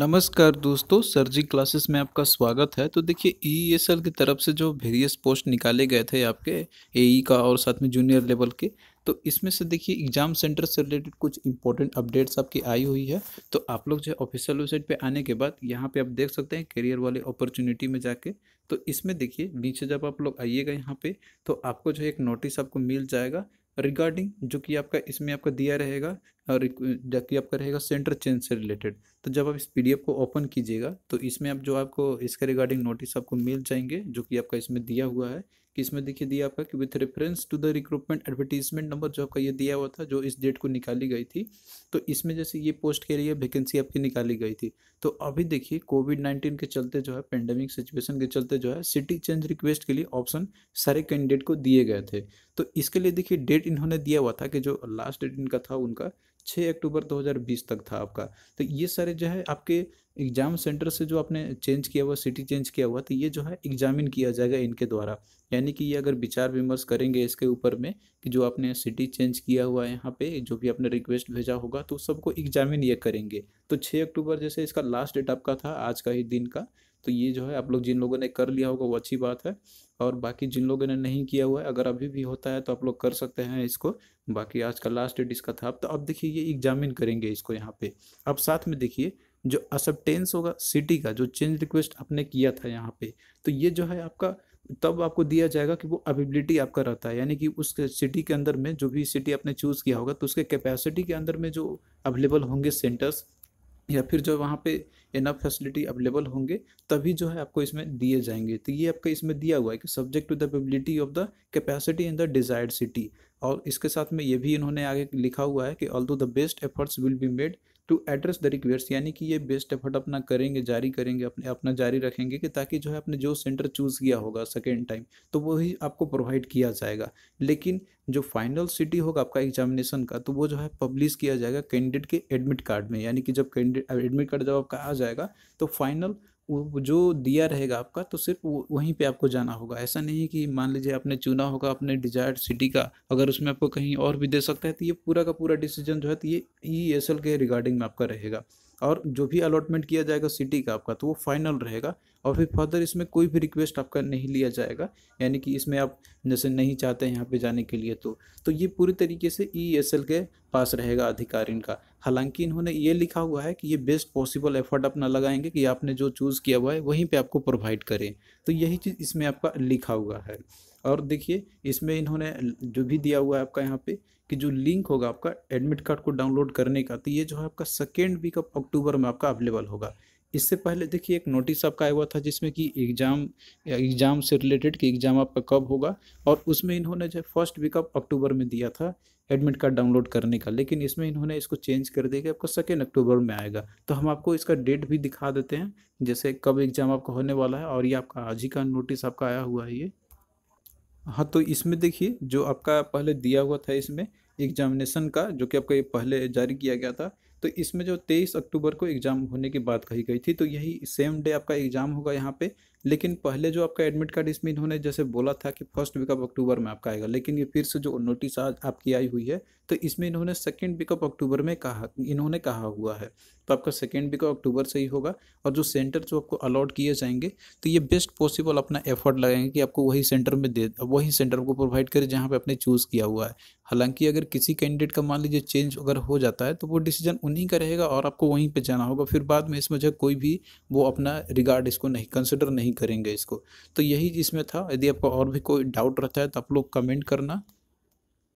नमस्कार दोस्तों sir classes में आपका स्वागत है तो देखिए ई एस एल की तरफ से जो वेरियस पोस्ट निकाले गए थे आपके ए e का और साथ में जूनियर लेवल के तो इसमें से देखिए एग्जाम सेंटर से रिलेटेड कुछ इंपॉर्टेंट अपडेट्स आपकी आई हुई है तो आप लोग जो है ऑफिशियल वेबसाइट पे आने के बाद यहाँ पे आप देख सकते हैं करियर वाले अपॉर्चुनिटी में जाके तो इसमें देखिए नीचे जब आप लोग आइएगा यहाँ पे तो आपको जो है एक नोटिस आपको मिल जाएगा रिगार्डिंग जो कि आपका इसमें आपका दिया रहेगा और जबकि आपका रहेगा सेंटर चेंज से रिलेटेड तो जब आप इस पीडीएफ को ओपन कीजिएगा तो इसमें आप जो आपको इसके रिगार्डिंग नोटिस आपको मिल जाएंगे जो कि आपका इसमें दिया हुआ है किसमें देखिए दिया आपका कि with reference to the recruitment advertisement number जो आपका ये दिया हुआ था जो इस डेट को निकाली गई थी तो इसमें जैसे ये पोस्ट के लिए वैकेंसी आपकी निकाली गई थी तो अभी देखिए कोविड नाइन्टीन के चलते जो है पेंडेमिक सिचुएशन के चलते जो है सिटी चेंज रिक्वेस्ट के लिए ऑप्शन सारे कैंडिडेट को दिए गए थे तो इसके लिए देखिए डेट इन्होंने दिया हुआ था कि जो लास्ट डेट इनका था उनका छः अक्टूबर 2020 तक था आपका तो ये सारे जो है आपके एग्जाम सेंटर से जो आपने चेंज किया हुआ सिटी चेंज किया हुआ तो ये जो है एग्जामिन किया जाएगा इनके द्वारा यानी कि ये अगर विचार विमर्श करेंगे इसके ऊपर में कि जो आपने सिटी चेंज किया हुआ है यहाँ पे जो भी आपने रिक्वेस्ट भेजा होगा तो सबको एग्जामिन ये करेंगे तो छः अक्टूबर जैसे इसका लास्ट डेट आपका था आज का ही दिन का तो ये जो है आप लोग जिन लोगों ने कर लिया होगा वो अच्छी बात है और बाकी जिन लोगों ने नहीं किया हुआ है अगर अभी भी होता है तो आप लोग कर सकते हैं इसको बाकी आज का लास्ट डेट इसका था तो अब देखिए ये एग्जामिन करेंगे इसको यहाँ पे अब साथ में देखिए जो असप्टेंस होगा सिटी का जो चेंज रिक्वेस्ट आपने किया था यहाँ पे तो ये जो है आपका तब आपको दिया जाएगा कि वो अवेबिलिटी आपका रहता है यानी कि उस सिटी के अंदर में जो भी सिटी आपने चूज़ किया होगा तो उसके कैपेसिटी के अंदर में जो अवेलेबल होंगे सेंटर्स या फिर जो वहाँ पे इनफ फैसिलिटी अवेलेबल होंगे तभी जो है आपको इसमें दिए जाएंगे तो ये आपका इसमें दिया हुआ है कि subject to the ability of the capacity in the desired city और इसके साथ में ये भी इन्होंने आगे लिखा हुआ है कि all the best efforts will be made to address the request यानी कि ये बेस्ट एफर्ट अपना करेंगे जारी करेंगे अपने अपना जारी रखेंगे कि ताकि जो है आपने जो सेंटर चूज़ किया होगा सेकेंड टाइम तो वही आपको प्रोवाइड किया जाएगा लेकिन जो फाइनल सिटी होगा आपका एग्जामिनेशन का तो वो जो है पब्लिश किया जाएगा कैंडिडेट के एडमिट कार्ड में यानी कि जब कैंडिडेट एडमिट कार्ड जब आपका आ जाएगा तो फाइनल जो दिया रहेगा आपका तो सिर्फ वहीं पे आपको जाना होगा ऐसा नहीं कि मान लीजिए आपने चुना होगा अपने डिजायर्ड सिटी का अगर उसमें आपको कहीं और भी दे सकता है तो ये पूरा का पूरा डिसीजन जो है तो ये ई एस एल के रिगार्डिंग में आपका रहेगा और जो भी अलॉटमेंट किया जाएगा सिटी का आपका तो वो फाइनल रहेगा और फिर फर्दर इसमें कोई भी रिक्वेस्ट आपका नहीं लिया जाएगा यानी कि इसमें आप जैसे नहीं चाहते हैं यहाँ पे जाने के लिए तो तो ये पूरी तरीके से ई e के पास रहेगा अधिकार इनका हालांकि इन्होंने ये लिखा हुआ है कि ये बेस्ट पॉसिबल एफर्ट अपना लगाएंगे कि आपने जो चूज़ किया हुआ है वहीं पर आपको प्रोवाइड करें तो यही चीज़ इसमें आपका लिखा हुआ है और देखिए इसमें इन्होंने जो भी दिया हुआ है आपका यहाँ पे कि जो लिंक होगा आपका एडमिट कार्ड को डाउनलोड करने का तो ये जो है आपका सेकेंड वीक ऑफ अक्टूबर में आपका अवेलेबल होगा इससे पहले देखिए एक नोटिस आपका आया हुआ था जिसमें कि एग्ज़ाम एग्ज़ाम से रिलेटेड कि एग्ज़ाम आपका कब होगा और उसमें इन्होंने जो फर्स्ट वीक ऑफ अक्टूबर में दिया था एडमिट कार्ड डाउनलोड करने का लेकिन इसमें इन्होंने इसको चेंज कर दिया कि आपको सेकेंड अक्टूबर में आएगा तो हम आपको इसका डेट भी दिखा देते हैं जैसे कब एग्ज़ाम आपका होने वाला है और ये आपका आज ही का नोटिस आपका आया हुआ है ये हाँ तो इसमें देखिए जो आपका पहले दिया हुआ था इसमें एग्जामिनेशन का जो कि आपका ये पहले जारी किया गया था तो इसमें जो तेईस अक्टूबर को एग्ज़ाम होने की बात कही गई थी तो यही सेम डे आपका एग्ज़ाम होगा यहाँ पे लेकिन पहले जो आपका एडमिट कार्ड इसमें इन्होंने जैसे बोला था कि फर्स्ट वीक ऑफ अक्टूबर में आपका आएगा लेकिन ये फिर से जो नोटिस आज आपकी आई हुई है तो इसमें इन्होंने सेकेंड वीक ऑफ अक्टूबर में कहा इन्होंने कहा हुआ है तो आपका सेकेंड वीक ऑफ अक्टूबर से ही होगा और जो सेंटर जो आपको अलॉट किए जाएंगे तो ये बेस्ट पॉसिबल अपना एफर्ट लगाएंगे कि आपको वही सेंटर में दे वही सेंटर को प्रोवाइड करें जहाँ पर आपने चूज़ किया हुआ है हालांकि अगर किसी कैंडिडेट का मान लीजिए चेंज अगर हो जाता है तो वो डिसीजन उन्हीं का रहेगा और आपको वहीं पर जाना होगा फिर बाद में इसमें जो कोई भी वो अपना रिगार्ड इसको नहीं कंसिडर नहीं करेंगे इसको तो यही इसमें था यदि आपको और भी कोई डाउट रहता है तो आप लोग कमेंट करना